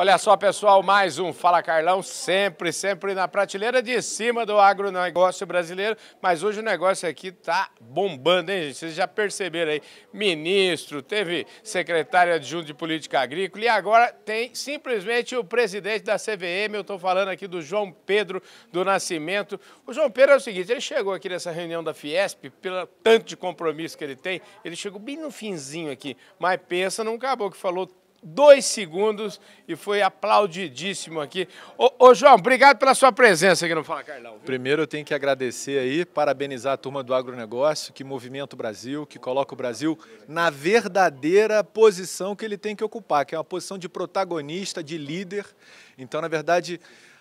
Olha só, pessoal, mais um Fala Carlão, sempre, sempre na prateleira de cima do agronegócio brasileiro, mas hoje o negócio aqui tá bombando, hein, gente? Vocês já perceberam aí, ministro, teve secretário adjunto de Política Agrícola e agora tem simplesmente o presidente da CVM, eu estou falando aqui do João Pedro do Nascimento. O João Pedro é o seguinte, ele chegou aqui nessa reunião da Fiesp, pelo tanto de compromisso que ele tem, ele chegou bem no finzinho aqui, mas pensa num caboclo que falou dois segundos e foi aplaudidíssimo aqui. Ô, ô, João, obrigado pela sua presença aqui no Fala Carlão. Viu? Primeiro eu tenho que agradecer aí, parabenizar a turma do agronegócio, que movimenta o Brasil, que coloca o Brasil na verdadeira posição que ele tem que ocupar, que é uma posição de protagonista, de líder. Então, na verdade,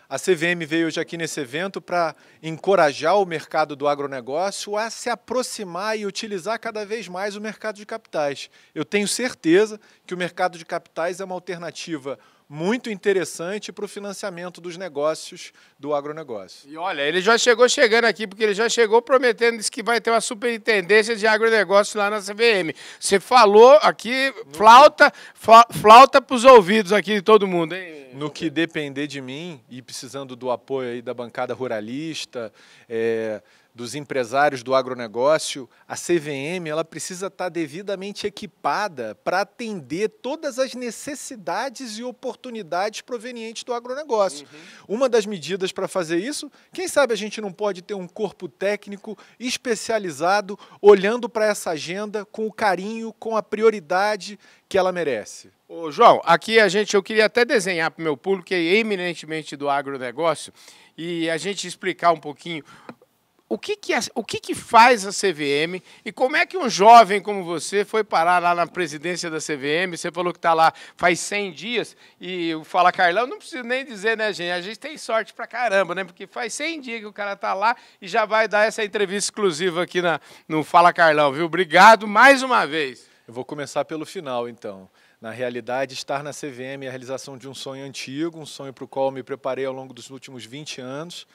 a CVM veio hoje aqui nesse evento para encorajar o mercado do agronegócio a se aproximar e utilizar cada vez mais o mercado de capitais. Eu tenho certeza que o mercado de capitais é uma alternativa muito interessante para o financiamento dos negócios do agronegócio. E olha, ele já chegou chegando aqui, porque ele já chegou prometendo que vai ter uma superintendência de agronegócio lá na CVM. Você falou aqui, flauta flauta para os ouvidos aqui de todo mundo, hein? No que depender de mim, e precisando do apoio aí da bancada ruralista, é, dos empresários do agronegócio, a CVM ela precisa estar devidamente equipada para atender todas as necessidades e oportunidades provenientes do agronegócio. Uhum. Uma das medidas para fazer isso, quem sabe a gente não pode ter um corpo técnico especializado olhando para essa agenda com o carinho, com a prioridade que ela merece. Ô, João, aqui a gente, eu queria até desenhar para o meu público, que é eminentemente do agronegócio, e a gente explicar um pouquinho o que que, é, o que que faz a CVM e como é que um jovem como você foi parar lá na presidência da CVM? Você falou que está lá faz 100 dias e o Fala Carlão, não preciso nem dizer, né, gente? A gente tem sorte pra caramba, né? Porque faz 100 dias que o cara está lá e já vai dar essa entrevista exclusiva aqui na, no Fala Carlão, viu? Obrigado mais uma vez. Eu vou começar pelo final, então. Na realidade, estar na CVM é a realização de um sonho antigo, um sonho para o qual eu me preparei ao longo dos últimos 20 anos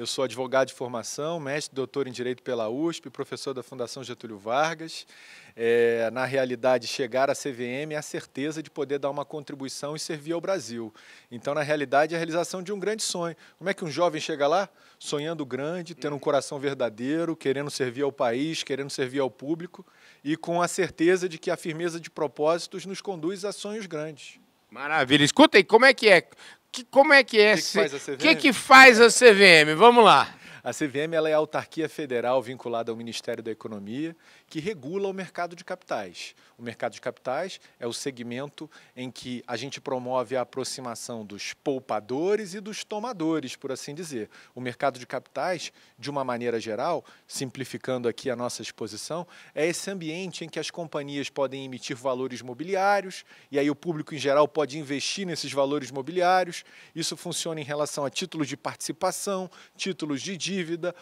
eu sou advogado de formação, mestre doutor em Direito pela USP, professor da Fundação Getúlio Vargas. É, na realidade, chegar à CVM é a certeza de poder dar uma contribuição e servir ao Brasil. Então, na realidade, é a realização de um grande sonho. Como é que um jovem chega lá? Sonhando grande, tendo um coração verdadeiro, querendo servir ao país, querendo servir ao público e com a certeza de que a firmeza de propósitos nos conduz a sonhos grandes. Maravilha. Escutem, como é que é? que, como é que é? O que, que, faz a CVM? que faz a CVM? Vamos lá. A CVM ela é a autarquia federal vinculada ao Ministério da Economia que regula o mercado de capitais. O mercado de capitais é o segmento em que a gente promove a aproximação dos poupadores e dos tomadores, por assim dizer. O mercado de capitais, de uma maneira geral, simplificando aqui a nossa exposição, é esse ambiente em que as companhias podem emitir valores mobiliários e aí o público em geral pode investir nesses valores mobiliários. Isso funciona em relação a títulos de participação, títulos de dívida,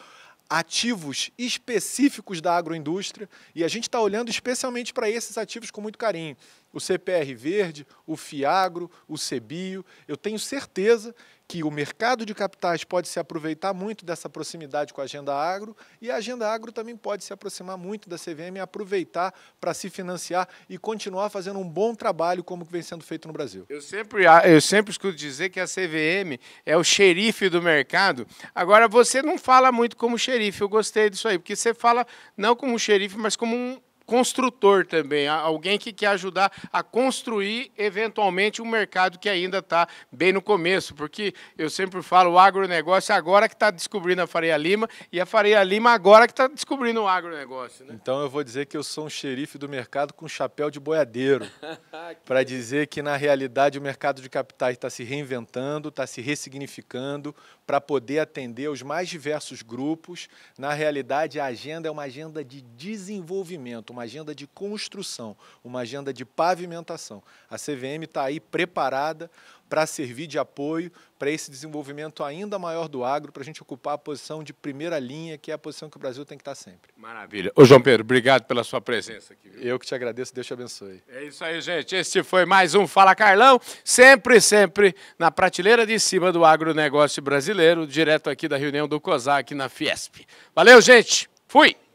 ativos específicos da agroindústria e a gente está olhando especialmente para esses ativos com muito carinho o CPR Verde, o FIAGRO, o CEBIO. Eu tenho certeza que o mercado de capitais pode se aproveitar muito dessa proximidade com a agenda agro e a agenda agro também pode se aproximar muito da CVM e aproveitar para se financiar e continuar fazendo um bom trabalho como vem sendo feito no Brasil. Eu sempre, eu sempre escuto dizer que a CVM é o xerife do mercado. Agora, você não fala muito como xerife, eu gostei disso aí, porque você fala não como xerife, mas como um construtor também, alguém que quer ajudar a construir, eventualmente, um mercado que ainda está bem no começo, porque eu sempre falo, o agronegócio é agora que está descobrindo a Faria Lima e a Faria Lima agora que está descobrindo o agronegócio. Né? Então eu vou dizer que eu sou um xerife do mercado com chapéu de boiadeiro, para dizer que, na realidade, o mercado de capitais está se reinventando, está se ressignificando para poder atender os mais diversos grupos. Na realidade, a agenda é uma agenda de desenvolvimento, uma agenda de construção, uma agenda de pavimentação. A CVM está aí preparada para servir de apoio para esse desenvolvimento ainda maior do agro, para a gente ocupar a posição de primeira linha, que é a posição que o Brasil tem que estar tá sempre. Maravilha. Ô João Pedro, obrigado pela sua presença aqui. Viu? Eu que te agradeço, Deus te abençoe. É isso aí, gente. Este foi mais um Fala Carlão, sempre, sempre na prateleira de cima do agronegócio brasileiro, direto aqui da reunião do COSAC na Fiesp. Valeu, gente. Fui!